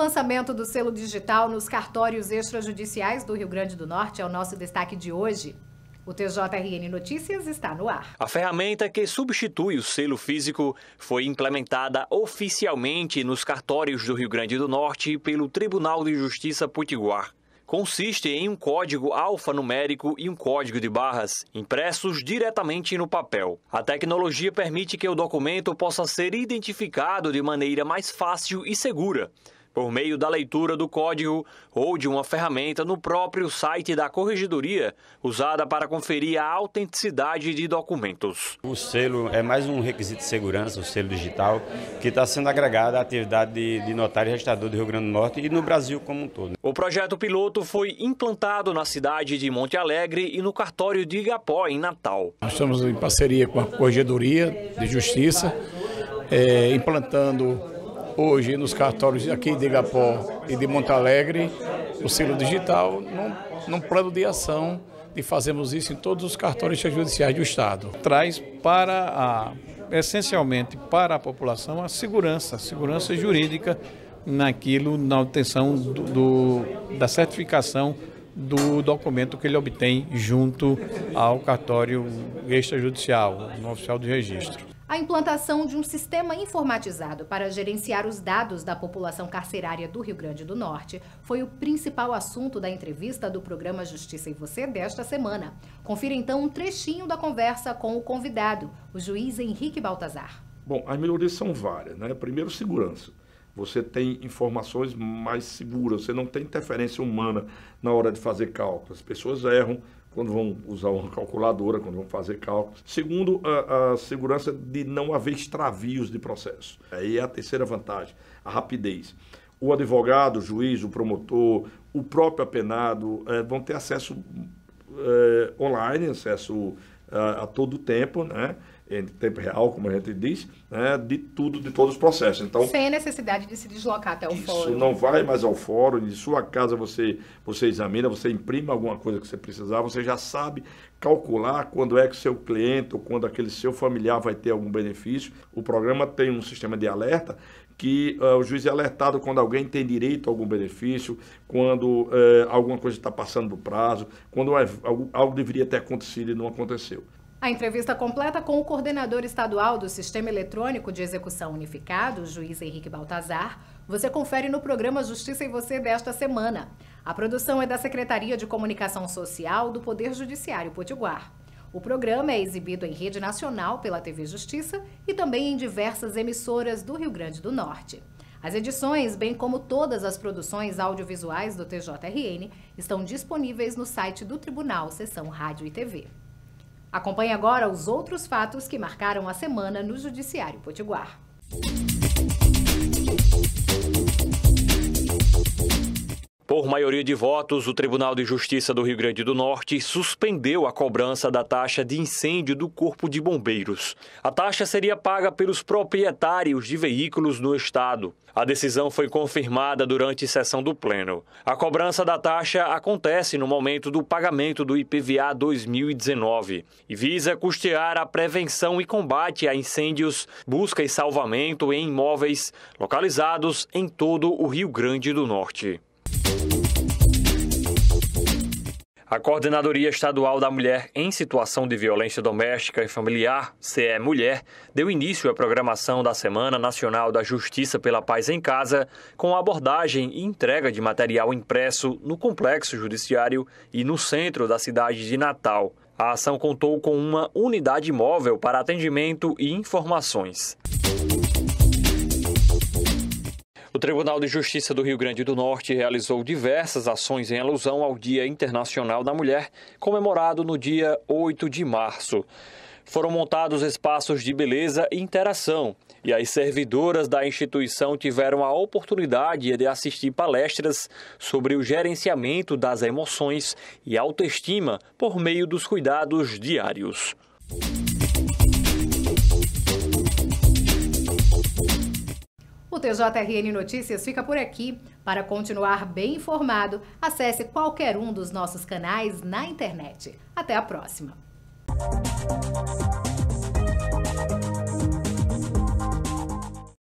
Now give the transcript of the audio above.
lançamento do selo digital nos cartórios extrajudiciais do Rio Grande do Norte é o nosso destaque de hoje. O TJRN Notícias está no ar. A ferramenta que substitui o selo físico foi implementada oficialmente nos cartórios do Rio Grande do Norte pelo Tribunal de Justiça Potiguar. Consiste em um código alfanumérico e um código de barras, impressos diretamente no papel. A tecnologia permite que o documento possa ser identificado de maneira mais fácil e segura por meio da leitura do código ou de uma ferramenta no próprio site da corregedoria, usada para conferir a autenticidade de documentos. O selo é mais um requisito de segurança, o selo digital, que está sendo agregado à atividade de, notário e registrador do Rio Grande do Norte e no Brasil como um todo. O projeto piloto foi implantado na cidade de Monte Alegre e no cartório de Igapó, em Natal. Nós estamos em parceria com a Corregedoria de Justiça, é, implantando hoje nos cartórios aqui de Igapó e de Monte Alegre o selo digital num, num plano de ação de fazermos isso em todos os cartórios judiciais do Estado. Traz para a, essencialmente para a população a segurança, a segurança jurídica naquilo, na obtenção do, do, da certificação do documento que ele obtém junto ao cartório extrajudicial, no oficial de registro a implantação de um sistema informatizado para gerenciar os dados da população carcerária do Rio Grande do Norte foi o principal assunto da entrevista do programa Justiça e Você desta semana. Confira então um trechinho da conversa com o convidado, o juiz Henrique Baltazar. Bom, as melhorias são várias, né? Primeiro, segurança. Você tem informações mais seguras, você não tem interferência humana na hora de fazer cálculos. As pessoas erram quando vão usar uma calculadora, quando vão fazer cálculos. Segundo, a, a segurança de não haver extravios de processo. Aí é a terceira vantagem, a rapidez o advogado, o juiz, o promotor, o próprio apenado é, vão ter acesso é, online, acesso a, eh, a todo tempo, né? em tempo real, como a gente diz, né, de tudo, de todos os processos. Então, Sem a necessidade de se deslocar até o isso, fórum. Isso, não vai mais ao fórum, de sua casa você, você examina, você imprime alguma coisa que você precisar, você já sabe calcular quando é que seu cliente ou quando aquele seu familiar vai ter algum benefício. O programa tem um sistema de alerta que uh, o juiz é alertado quando alguém tem direito a algum benefício, quando uh, alguma coisa está passando do prazo, quando é, algo, algo deveria ter acontecido e não aconteceu. A entrevista completa com o coordenador estadual do Sistema Eletrônico de Execução Unificado, o juiz Henrique Baltazar, você confere no programa Justiça e Você desta semana. A produção é da Secretaria de Comunicação Social do Poder Judiciário Potiguar. O programa é exibido em rede nacional pela TV Justiça e também em diversas emissoras do Rio Grande do Norte. As edições, bem como todas as produções audiovisuais do TJRN, estão disponíveis no site do Tribunal, Sessão Rádio e TV. Acompanhe agora os outros fatos que marcaram a semana no Judiciário Potiguar. maioria de votos, o Tribunal de Justiça do Rio Grande do Norte suspendeu a cobrança da taxa de incêndio do Corpo de Bombeiros. A taxa seria paga pelos proprietários de veículos no estado. A decisão foi confirmada durante sessão do Pleno. A cobrança da taxa acontece no momento do pagamento do IPVA 2019 e visa custear a prevenção e combate a incêndios, busca e salvamento em imóveis localizados em todo o Rio Grande do Norte. A Coordenadoria Estadual da Mulher em Situação de Violência Doméstica e Familiar, CE Mulher, deu início à programação da Semana Nacional da Justiça pela Paz em Casa, com a abordagem e entrega de material impresso no Complexo Judiciário e no centro da cidade de Natal. A ação contou com uma unidade móvel para atendimento e informações. O Tribunal de Justiça do Rio Grande do Norte realizou diversas ações em alusão ao Dia Internacional da Mulher, comemorado no dia 8 de março. Foram montados espaços de beleza e interação, e as servidoras da instituição tiveram a oportunidade de assistir palestras sobre o gerenciamento das emoções e autoestima por meio dos cuidados diários. O TJRN Notícias fica por aqui. Para continuar bem informado, acesse qualquer um dos nossos canais na internet. Até a próxima!